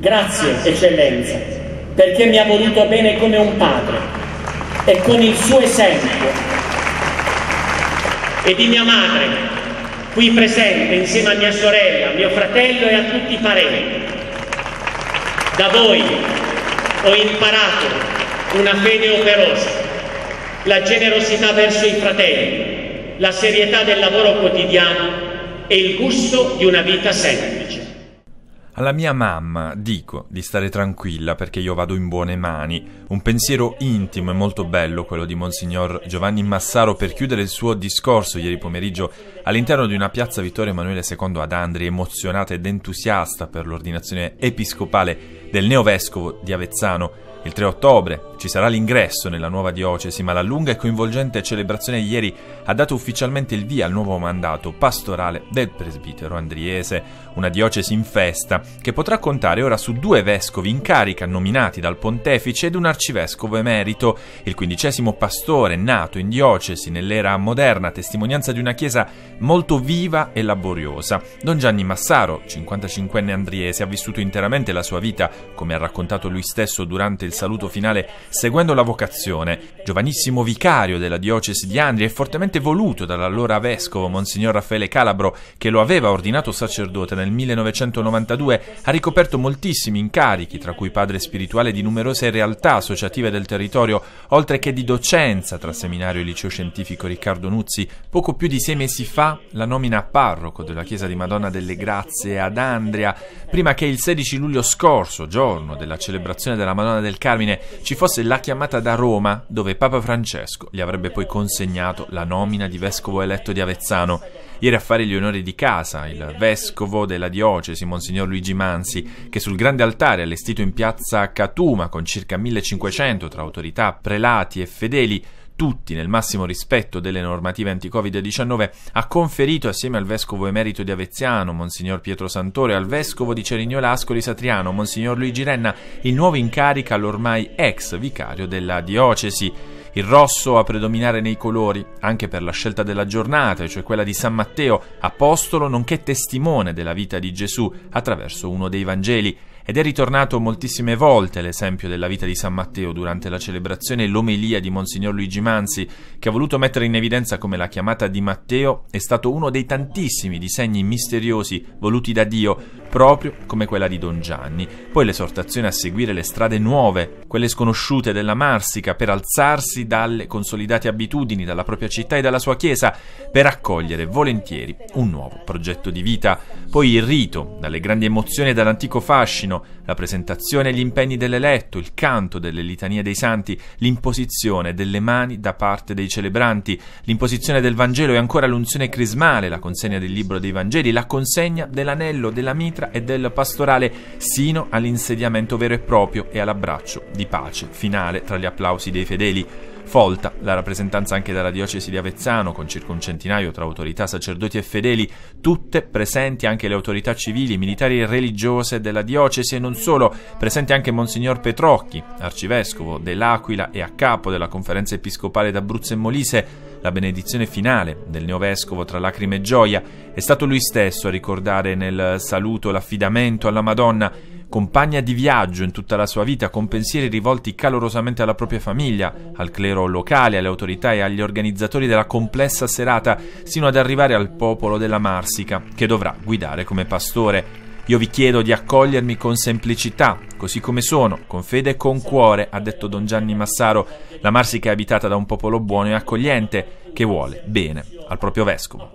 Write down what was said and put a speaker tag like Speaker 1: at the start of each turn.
Speaker 1: Grazie, Eccellenza, perché mi ha voluto bene come un padre e con il suo esempio. E di mia madre, qui presente insieme a mia sorella, mio fratello e a tutti i parenti. Da voi ho imparato una fede operosa, la generosità verso i fratelli, la serietà del lavoro quotidiano e il gusto di una vita semplice. Alla mia mamma dico di stare tranquilla perché io vado in buone mani. Un pensiero intimo e molto bello quello di Monsignor Giovanni Massaro per chiudere il suo discorso ieri pomeriggio all'interno di una piazza Vittorio Emanuele II ad Andri, emozionata ed entusiasta per l'ordinazione episcopale del neovescovo di Avezzano. Il 3 ottobre ci sarà l'ingresso nella nuova diocesi, ma la lunga e coinvolgente celebrazione di ieri ha dato ufficialmente il via al nuovo mandato pastorale del presbitero andriese, una diocesi in festa che potrà contare ora su due vescovi in carica nominati dal pontefice ed un arcivescovo emerito, il quindicesimo pastore nato in diocesi nell'era moderna, testimonianza di una chiesa molto viva e laboriosa. Don Gianni Massaro, 55enne andriese, ha vissuto interamente la sua vita come ha raccontato lui stesso durante il saluto finale, seguendo la vocazione, giovanissimo vicario della diocesi di Andria e fortemente voluto dall'allora vescovo Monsignor Raffaele Calabro, che lo aveva ordinato sacerdote nel 1992, ha ricoperto moltissimi incarichi, tra cui padre spirituale di numerose realtà associative del territorio, oltre che di docenza tra seminario e liceo scientifico Riccardo Nuzzi. Poco più di sei mesi fa la nomina a parroco della chiesa di Madonna delle Grazie ad Andria, prima che il 16 luglio scorso giorno della celebrazione della Madonna del Carmine, ci fosse la chiamata da Roma, dove Papa Francesco gli avrebbe poi consegnato la nomina di vescovo eletto di Avezzano. Ieri a fare gli onori di casa, il vescovo della diocesi, Monsignor Luigi Mansi, che sul grande altare allestito in piazza Catuma con circa 1500 tra autorità, prelati e fedeli, tutti, nel massimo rispetto delle normative anti-Covid-19, ha conferito assieme al vescovo emerito di Avezziano, Monsignor Pietro Santore, al vescovo di Cerignola Ascoli Satriano, Monsignor Luigi Renna, il nuovo incarico all'ormai ex vicario della diocesi. Il rosso a predominare nei colori, anche per la scelta della giornata, cioè quella di San Matteo, apostolo nonché testimone della vita di Gesù attraverso uno dei Vangeli ed è ritornato moltissime volte l'esempio della vita di San Matteo durante la celebrazione e l'omelia di Monsignor Luigi Manzi, che ha voluto mettere in evidenza come la chiamata di Matteo è stato uno dei tantissimi disegni misteriosi voluti da Dio, proprio come quella di Don Gianni. Poi l'esortazione a seguire le strade nuove, quelle sconosciute della Marsica, per alzarsi dalle consolidate abitudini, dalla propria città e dalla sua chiesa, per accogliere volentieri un nuovo progetto di vita. Poi il rito, dalle grandi emozioni e dall'antico fascino, la presentazione e gli impegni dell'eletto, il canto delle litanie dei santi, l'imposizione delle mani da parte dei celebranti, l'imposizione del Vangelo e ancora l'unzione crismale, la consegna del libro dei Vangeli, la consegna dell'anello, della mitra e del pastorale, sino all'insediamento vero e proprio e all'abbraccio di pace finale tra gli applausi dei fedeli. Folta, la rappresentanza anche dalla diocesi di Avezzano, con circa un centinaio tra autorità, sacerdoti e fedeli, tutte presenti anche le autorità civili, militari e religiose della diocesi e non solo, presente anche Monsignor Petrocchi, arcivescovo dell'Aquila e a capo della conferenza episcopale d'Abruzzo e Molise, la benedizione finale del neovescovo tra lacrime e gioia, è stato lui stesso a ricordare nel saluto l'affidamento alla Madonna compagna di viaggio in tutta la sua vita, con pensieri rivolti calorosamente alla propria famiglia, al clero locale, alle autorità e agli organizzatori della complessa serata, sino ad arrivare al popolo della Marsica, che dovrà guidare come pastore. Io vi chiedo di accogliermi con semplicità, così come sono, con fede e con cuore, ha detto don Gianni Massaro. La Marsica è abitata da un popolo buono e accogliente, che vuole bene al proprio vescovo.